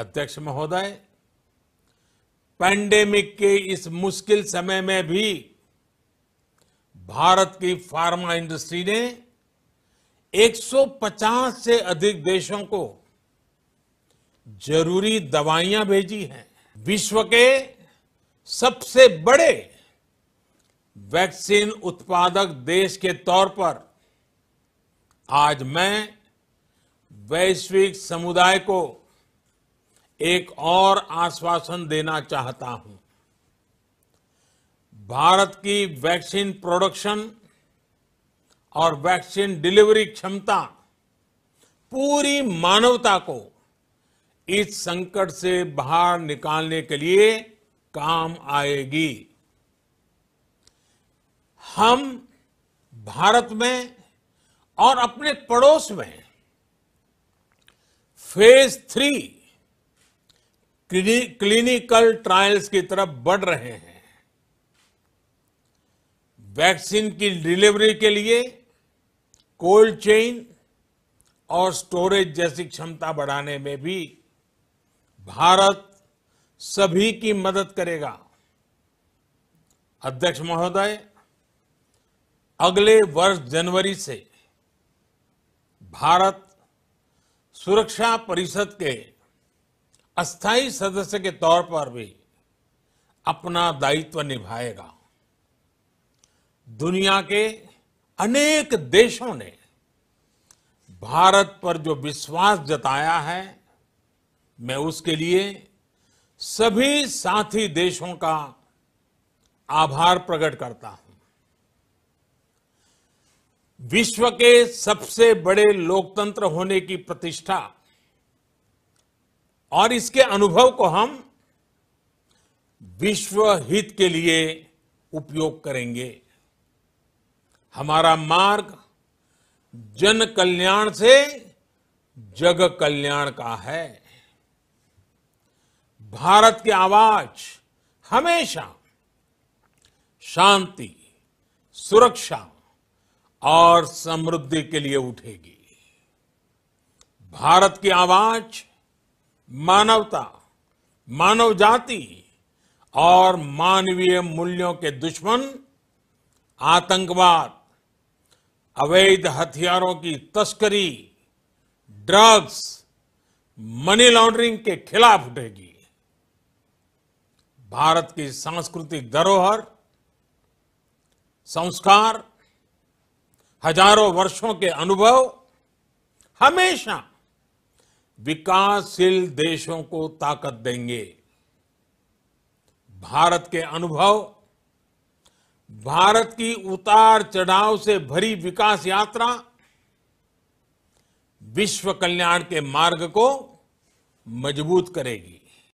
अध्यक्ष महोदय पैंडेमिक के इस मुश्किल समय में भी भारत की फार्मा इंडस्ट्री ने 150 से अधिक देशों को जरूरी दवाइयां भेजी हैं विश्व के सबसे बड़े वैक्सीन उत्पादक देश के तौर पर आज मैं वैश्विक समुदाय को एक और आश्वासन देना चाहता हूं भारत की वैक्सीन प्रोडक्शन और वैक्सीन डिलीवरी क्षमता पूरी मानवता को इस संकट से बाहर निकालने के लिए काम आएगी हम भारत में और अपने पड़ोस में फेज थ्री क्लिनिकल ट्रायल्स की तरफ बढ़ रहे हैं वैक्सीन की डिलीवरी के लिए कोल्ड चेन और स्टोरेज जैसी क्षमता बढ़ाने में भी भारत सभी की मदद करेगा अध्यक्ष महोदय अगले वर्ष जनवरी से भारत सुरक्षा परिषद के अस्थाई सदस्य के तौर पर भी अपना दायित्व निभाएगा दुनिया के अनेक देशों ने भारत पर जो विश्वास जताया है मैं उसके लिए सभी साथी देशों का आभार प्रकट करता हूं विश्व के सबसे बड़े लोकतंत्र होने की प्रतिष्ठा और इसके अनुभव को हम विश्व हित के लिए उपयोग करेंगे हमारा मार्ग जन कल्याण से जग कल्याण का है भारत की आवाज हमेशा शांति सुरक्षा और समृद्धि के लिए उठेगी भारत की आवाज़ मानवता मानव जाति और मानवीय मूल्यों के दुश्मन आतंकवाद अवैध हथियारों की तस्करी ड्रग्स मनी लॉन्ड्रिंग के खिलाफ उठेगी भारत की सांस्कृतिक धरोहर संस्कार हजारों वर्षों के अनुभव हमेशा विकासशील देशों को ताकत देंगे भारत के अनुभव भारत की उतार चढ़ाव से भरी विकास यात्रा विश्व कल्याण के मार्ग को मजबूत करेगी